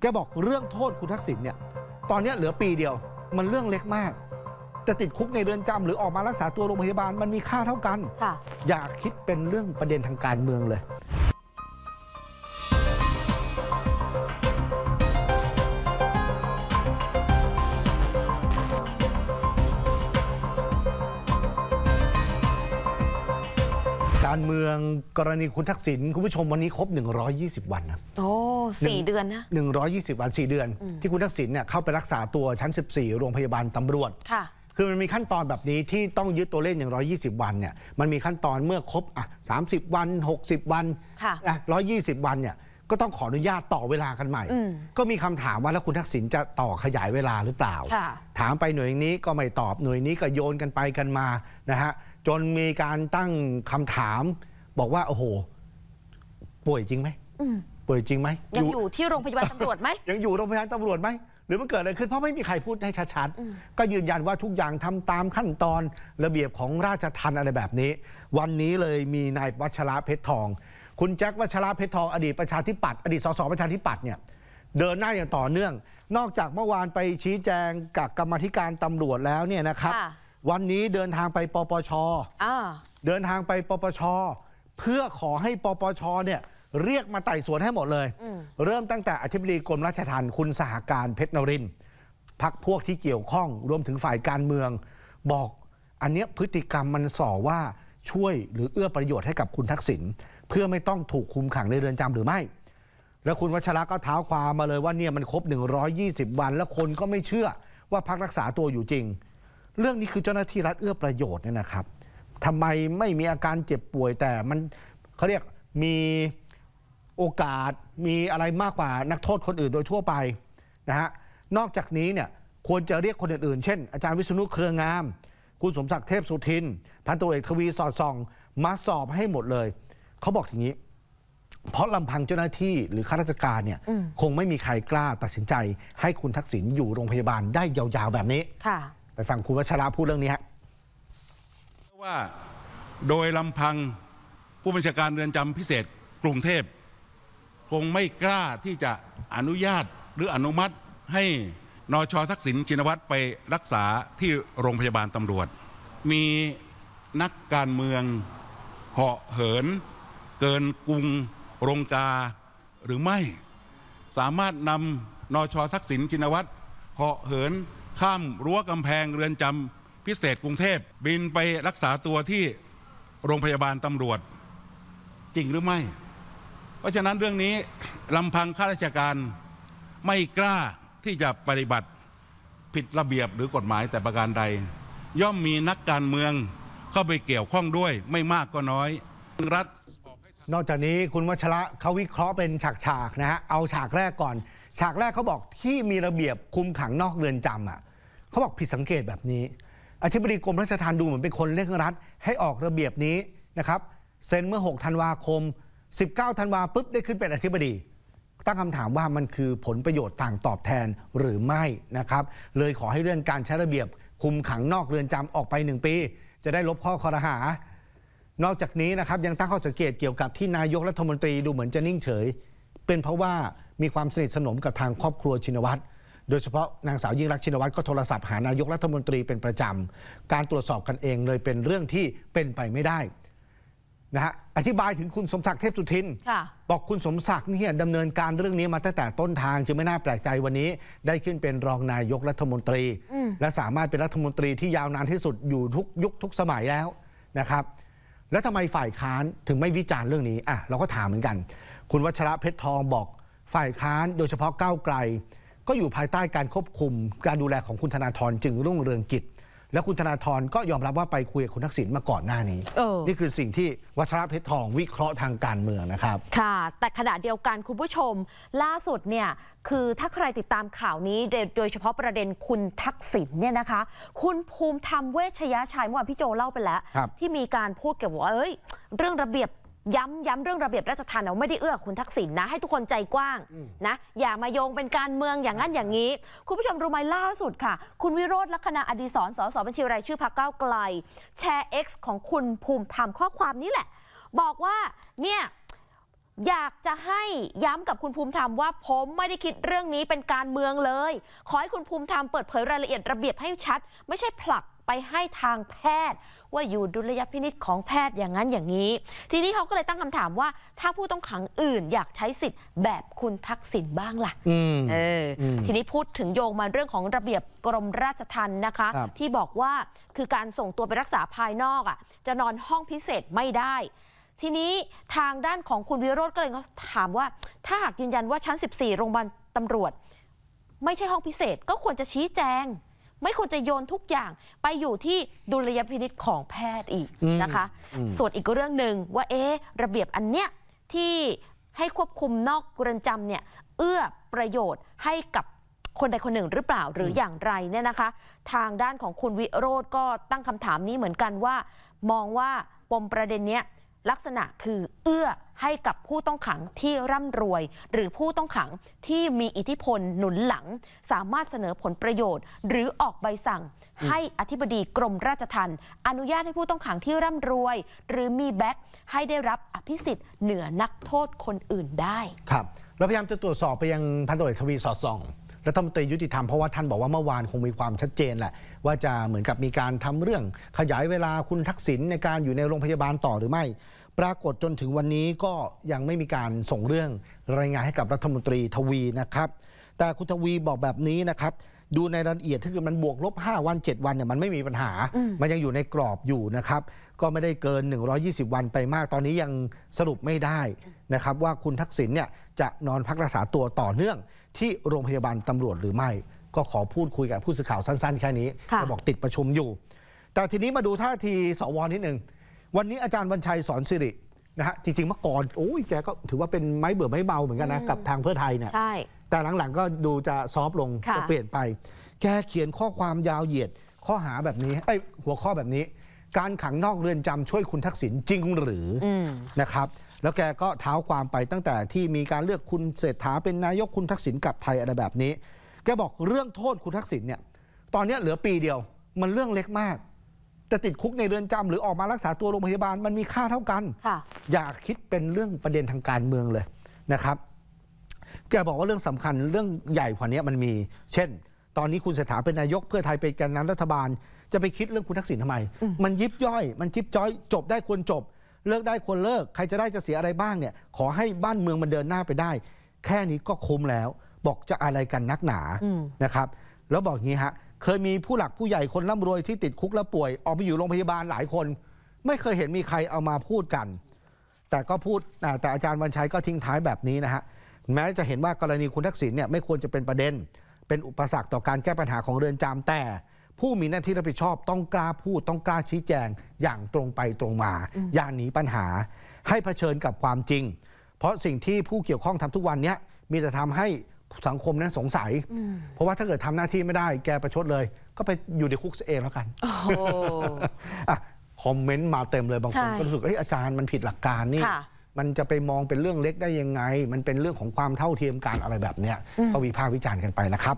แกบอกเรื่องโทษคุณทักษิณเนี่ยตอนนี้เหลือปีเดียวมันเรื่องเล็กมาก จะติดคุกในเรือนจำหรือออกมารักษาตัวโรงพยาบาลมันมีค่าเท่ากัน อย่าคิดเป็นเรื่องประเด็นทางการเมืองเลยการเมืองกรณีคุณทักษิณคุณผู้ชมวันนี้ครบ 120 วันนะโอ้สี่เดือนนะ 120 วัน 4 เดือน ที่คุณทักษิณเนี่ยเข้าไปรักษาตัวชั้น 14 โรงพยาบาลตำรวจค่ะ คือมันมีขั้นตอนแบบนี้ที่ต้องยึดตัวเลขอย่าง 120 วันเนี่ยมันมีขั้นตอนเมื่อครบอ่ะ30 วัน 60 วันค่ะ120 วันเนี่ยก็ต้องขออนุญาตต่อเวลากันใหม่ ก็มีคำถามว่าแล้วคุณทักษิณจะต่อขยายเวลาหรือเปล่าถามไปหน่วยนี้ก็ไม่ตอบหน่วยนี้ก็โยนกันไปกันมานะฮะจนมีการตั้งคำถาม บอกว่าโอ้โห ป่วยจริงไหมมป่วยจริงไหมยังอยู่ที่โรงพยาบาลตำรวจไหมยังอยู่โรงพยาบาลตำรวจไหมหรือมันเกิดอะไรขึ้นเพราะไม่มีใครพูดให้ชัดๆก็ยืนยันว่าทุกอย่างทำตามขั้นตอนระเบียบของราชทันอะไรแบบนี้ วันนี้เลยมีนายวัชระเพชรทอง คุณแจ็ควัชระเพชรทอง อดีตประชาธิปัตย์อดีตสสประชาธิปัตย์เนี่ย เดินหน้าอย่างต่อเนื่อง นอกจากเมื่อวานไปชี้แจงกับกรรมธิการตำรวจแล้วเนี่ยนะครับวันนี้เดินทางไปปปชเดินทางไปปปช เพื่อขอให้ปปช เนี่ยเรียกมาไต่สวนให้หมดเลย เริ่มตั้งแต่อธิบดีกรมราชธรรมคุณสหการเพชรนรินพักพวกที่เกี่ยวข้องรวมถึงฝ่ายการเมือง บอกอันเนี้ยพฤติกรรมมันส่อว่าช่วยหรือเอื้อประโยชน์ให้กับคุณทักษิณเพื่อไม่ต้องถูกคุมขังในเรือนจำหรือไม่ แล้วคุณวัชระก็เท้าความมาเลยว่าเนี่ยมันครบ120 วันแล้วคนก็ไม่เชื่อว่าพักรักษาตัวอยู่จริงเรื่องนี้คือเจ้าหน้าที่รัฐเอื้อประโยชน์เนี่ยนะครับทำไมไม่มีอาการเจ็บป่วยแต่มันเขาเรียกมีโอกาสมีอะไรมากกว่านักโทษคนอื่นโดยทั่วไปนะฮะ นอกจากนี้เนี่ยควรจะเรียกคนอื่น ๆ เช่นอาจารย์วิษณุเครืองาม คุณสมศักดิ์เทพสุทินพันตุเอกทวีสอดส่อง มาสอบให้หมดเลย เขาบอกอย่างนี้ เพราะลำพังเจ้าหน้าที่หรือข้าราชการเนี่ยคงไม่มีใครกล้าตัดสินใจให้คุณทักษิณอยู่โรงพยาบาลได้ยาวๆแบบนี้ไปฟังคุณวัชราพูดเรื่องนี้ฮะว่าโดยลำพังผู้บัญชาการเรือนจำพิเศษกรุงเทพ คงไม่กล้าที่จะอนุญาตหรืออนุมัติให้นช ทักษิณชินวัตรไปรักษาที่โรงพยาบาลตำรวจ มีนักการเมืองเหาะเหิน เกินกรุงรงกาหรือไม่ สามารถนำนช ทักษิณชินวัตรเหาะเหินข้ามรั้วกำแพงเรือนจำพิเศษกรุงเทพ บินไปรักษาตัวที่โรงพยาบาลตำรวจ จริงหรือไม่ เพราะฉะนั้นเรื่องนี้ ลำพังข้าราชการไม่กล้าที่จะปฏิบัติผิดระเบียบหรือกฎหมายแต่ประการใด ย่อมมีนักการเมืองเข้าไปเกี่ยวข้องด้วย ไม่มากก็น้อยรัฐนอกจากนี้คุณวัชระเขาวิเคราะห์เป็นฉากๆนะฮะเอาฉากแรกก่อน ฉากแรกเขาบอกที่มีระเบียบคุมขังนอกเรือนจำอ่ะเขาบอกผิดสังเกตแบบนี้ อธิบดีกรมราชทัณฑ์ดูเหมือนเป็นคนเร่งรัดให้ออกระเบียบนี้นะครับเซ็นเมื่อ 6 ธันวาคม 19 ธันวาปุ๊บได้ขึ้นเป็นอธิบดี ตั้งคำถามว่ามันคือผลประโยชน์ต่างตอบแทนหรือไม่นะครับ เลยขอให้เลื่อนการใช้ระเบียบคุมขังนอกเรือนจำออกไป 1 ปี จะได้ลบข้อคอรหา นอกจากนี้นะครับยังตั้งข้อสังเกตเกี่ยวกับที่นายกรัฐมนตรีดูเหมือนจะนิ่งเฉย เป็นเพราะว่ามีความสนิทสนมกับทางครอบครัวชินวัตรโดยเฉพาะนางสาวยิ่งรักชินวัตรก็โทรศัพท์หานายกรัฐมนตรีเป็นประจำ การตรวจสอบกันเองเลยเป็นเรื่องที่เป็นไปไม่ได้นะฮะ อธิบายถึงคุณสมศักดิ์เทพสุทินบอกคุณสมศักดิ์เนี่ยดำเนินการเรื่องนี้มาตั้งแต่ต้นทางจึงไม่น่าแปลกใจวันนี้ ได้ขึ้นเป็นรองนายกรัฐมนตรี และสามารถเป็นรัฐมนตรีที่ยาวนานที่สุดอยู่ทุกยุคทุกสมัยแล้วนะครับ แล้วทำไมฝ่ายค้านถึงไม่วิจารณ์เรื่องนี้ อ่ะเราก็ถามเหมือนกัน คุณวัชระเพชรทองบอกฝ่ายค้านโดยเฉพาะก้าวไกลก็อยู่ภายใต้การควบคุมการดูแลของคุณธนาธรจึงรุ่งเรืองกิจ และคุณธนาธรก็ยอมรับว่าไปคุยกับคุณทักษิณมาก่อนหน้านี้ นี่คือสิ่งที่วัชระเพชรทองวิเคราะห์ทางการเมืองนะครับ ค่ะ แต่ขณะเดียวกันคุณผู้ชมล่าสุดเนี่ยคือถ้าใครติดตามข่าวนี้โดยเฉพาะประเด็นคุณทักษิณเนี่ยนะคะคุณภูมิธรรมเวชยชัยเมื่อวานพี่โจเล่าไปแล้วที่มีการพูดเกี่ยวว่าเอ้ยเรื่องระเบียบย้ำ ย้ำเรื่องระเบียบราชทานเราไม่ได้เอื้อ คุณทักษิณนะให้ทุกคนใจกว้างนะอย่ามาโยงเป็นการเมืองอย่างนั้นอย่างนี้ คุณผู้ชมรู้ไหมล่าสุดค่ะ คุณวิโรธลักษณะอดีศรสสบัญชีรายชื่อพรรคก้าวไกล แชร์ X ของคุณภูมิธรรมข้อความนี้แหละ บอกว่าเนี่ยอยากจะให้ย้ำกับคุณภูมิธรรมว่า ผมไม่ได้คิดเรื่องนี้เป็นการเมืองเลยขอให้คุณภูมิธรรมเปิดเผยรายละเอียดระเบียบให้ชัด ไม่ใช่ผลักไปให้ทางแพทย์ว่าอยู่ดุลยพินิษของแพทย์อย่างนั้นอย่างนี้ ทีนี้เขาก็เลยตั้งคำถามว่า ถ้าผู้ต้องขังอื่นอยากใช้สิทธิ์แบบคุณทักษิณบ้างล่ะเออ ทีนี้พูดถึงโยงมาเรื่องของระเบียบกรมราชทัณฑ์นะคะ ที่บอกว่าคือการส่งตัวไปรักษาภายนอกอ่ะ จะนอนห้องพิเศษไม่ได้ ทีนี้ทางด้านของคุณวิโรธก็เลยถามว่า ถ้าหากยืนยันว่าชั้น 14 โรงพยาบาลตำรวจ ไม่ใช่ห้องพิเศษก็ควรจะชี้แจงไม่ควรจะโยนทุกอย่างไปอยู่ที่ดุลยพินิษของแพทย์อีกนะคะ ส่วนอีกเรื่องหนึ่งว่าเอ๊ะระเบียบอันเนี้ยที่ให้ควบคุมนอกกรนจำเนี่ย เอื้อประโยชน์ให้กับคนใดคนหนึ่งหรือเปล่าหรืออย่างไรเนี่ยนะคะ ทางด้านของคุณวิโรธก็ตั้งคำถามนี้เหมือนกันว่า มองว่าปมประเด็นเนี้ยลักษณะคือเอื้อให้กับผู้ต้องขังที่ร่ำรวย หรือผู้ต้องขังที่มีอิทธิพลหนุนหลัง สามารถเสนอผลประโยชน์หรือออกใบสั่ง ให้อธิบดีกรมราชทัณฑ์อนุญาตให้ผู้ต้องขังที่ร่ำรวย หรือมีแบ็คให้ได้รับอภิสิทธิ์เหนือนักโทษคนอื่นได้ครับเราพยายามจะตรวจสอบไปยังพันตรวจทวีสอดส่องรัฐมนตรียุติธรรมเพราะว่าท่านบอกว่าเมื่อวานคงมีความชัดเจนแหละว่าจะเหมือนกับมีการทำเรื่อง ขยายเวลาคุณทักษิณในการอยู่ในโรงพยาบาลต่อหรือไม่ ปรากฏจนถึงวันนี้ก็ยังไม่มีการส่งเรื่องรายงานให้กับรัฐมนตรีทวีนะครับ แต่คุณทวีบอกแบบนี้นะครับดูในรายละเอียดถ้าเกิดมันบวกลบ5วัน7วันเนี่ยมันไม่มีปัญหามันยังอยู่ในกรอบอยู่นะครับก็ไม่ได้เกิน 120 วันไปมาก ตอนนี้ยังสรุปไม่ได้นะครับว่าคุณทักษิณเนี่ยจะนอนพักรักษาตัวต่อเนื่องที่โรงพยาบาลตำรวจหรือไม่ก็ขอพูดคุยกับผู้สื่อข่าวสั้นๆแค่นี้บอกติดประชุมอยู่ แต่ทีนี้มาดูท่าทีสวนิดหนึ่งวันนี้อาจารย์วันชัยสอนสิรินะฮะจริงๆ เมื่อก่อนโอ้ยแกก็ถือว่าเป็นไม้เบื่อไม้เบาเหมือนกันนะ กับทางเพื่อไทยเนี่ยแต่หลัง ๆ ก็ดูจะซอฟลงจะเปลี่ยนไป แกเขียนข้อความยาวเหยียดข้อหาแบบนี้ไอ้หัวข้อแบบนี้การขังนอกเรือนจำช่วยคุณทักษิณจริงหรืออนะครับ แล้วแกก็เท้าความไปตั้งแต่ที่มีการเลือกคุณเศรษฐาเป็นนายกคุณทักษิณกลับไทยอะไรแบบนี้ แกบอกเรื่องโทษคุณทักษิณเนี่ย ตอนนี้เหลือปีเดียวมันเรื่องเล็กมาก จะติดคุกในเรือนจำหรือออกมารักษาตัวโรงพยาบาลมันมีค่าเท่ากันอย่าคิดเป็นเรื่องประเด็นทางการเมืองเลยนะครับ แกบอกว่าเรื่องสำคัญเรื่องใหญ่กว่านี้มันมี เช่นตอนนี้คุณเศรษฐาเป็นนายกเพื่อไทยเป็นแกนนำรัฐบาล จะไปคิดเรื่องคุณทักษิณทำไม มันยิบย่อย มันยิบจ้อยจบได้ควรจบ เลิกได้ควรเลิก ใครจะได้จะเสียอะไรบ้างเนี่ยขอให้บ้านเมืองมันเดินหน้าไปได้ แค่นี้ก็คุ้มแล้ว บอกจะอะไรกันนักหนานะครับแล้วบอกงี้ฮะเคยมีผู้หลักผู้ใหญ่คนร่ำรวย ที่ติดคุกแล้วป่วย ออกไปอยู่โรงพยาบาลหลายคน ไม่เคยเห็นมีใครเอามาพูดกัน แต่ก็พูด แต่อาจารย์วันชัยก็ทิ้งท้ายแบบนี้นะฮะแม้จะเห็นว่ากรณีคุณทักษิณเนี่ยไม่ควรจะเป็นประเด็นเป็นอุปสรรคต่อการแก้ปัญหาของเรือนจาแต่ ผู้มีหน้าที่รับผิดชอบ ต้องกล้าพูดต้องกล้าชี้แจงอย่างตรงไปตรงมาอย่าหนีปัญหา ให้เผชิญกับความจริง เพราะสิ่งที่ผู้เกี่ยวข้องทำทุกวันนี้มีแต่ทำให้สังคมนั้นสงสัยเพราะว่าถ้าเกิดทำหน้าที่ไม่ได้ แกประชดเลย ก็ไปอยู่ในคุกเอง แล้วกันคอมเมนต์มาเต็มเลยบางคนก็รู้สึกเอ้ยอาจารย์มันผิดหลักการนี่มันจะไปมองเป็นเรื่องเล็กได้ยังไง มันเป็นเรื่องของความเท่าเทียมกันอะไรแบบเนี้ยก็วิพากษ์วิจารณ์กันไปนะครับ